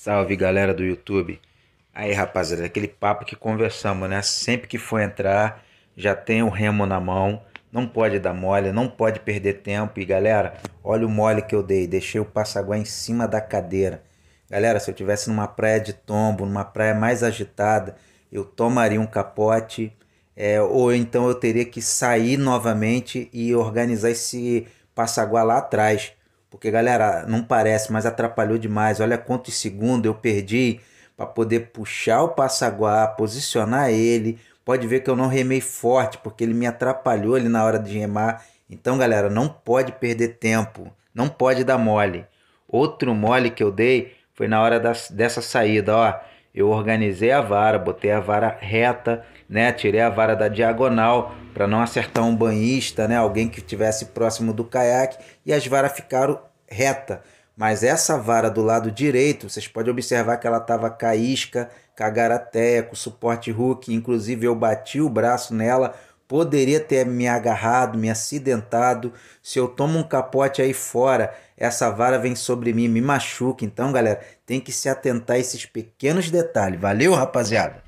Salve galera do YouTube. Aí rapaziada, aquele papo que conversamos, né? Sempre que for entrar, já tem o remo na mão, não pode dar mole, não pode perder tempo. E galera, olha o mole que eu dei, deixei o passaguá em cima da cadeira. Galera, se eu tivesse numa praia de tombo, numa praia mais agitada, eu tomaria um capote, é, ou então eu teria que sair novamente e organizar esse passaguá lá atrás. Porque, galera, não parece, mas atrapalhou demais. Olha quantos segundos eu perdi para poder puxar o passaguá, posicionar ele. Pode ver que eu não remei forte, porque ele me atrapalhou ali na hora de remar. Então, galera, não pode perder tempo. Não pode dar mole. Outro mole que eu dei foi na hora da, dessa saída, ó. Eu organizei a vara, botei a vara reta, né? Tirei a vara da diagonal, para não acertar um banhista, né, alguém que estivesse próximo do caiaque, e as varas ficaram reta. Mas essa vara do lado direito, vocês podem observar que ela estava caísca, cagarateia, com suporte hook, inclusive eu bati o braço nela, poderia ter me agarrado, me acidentado. Se eu tomo um capote aí fora, essa vara vem sobre mim, me machuca. Então, galera, tem que se atentar a esses pequenos detalhes. Valeu, rapaziada!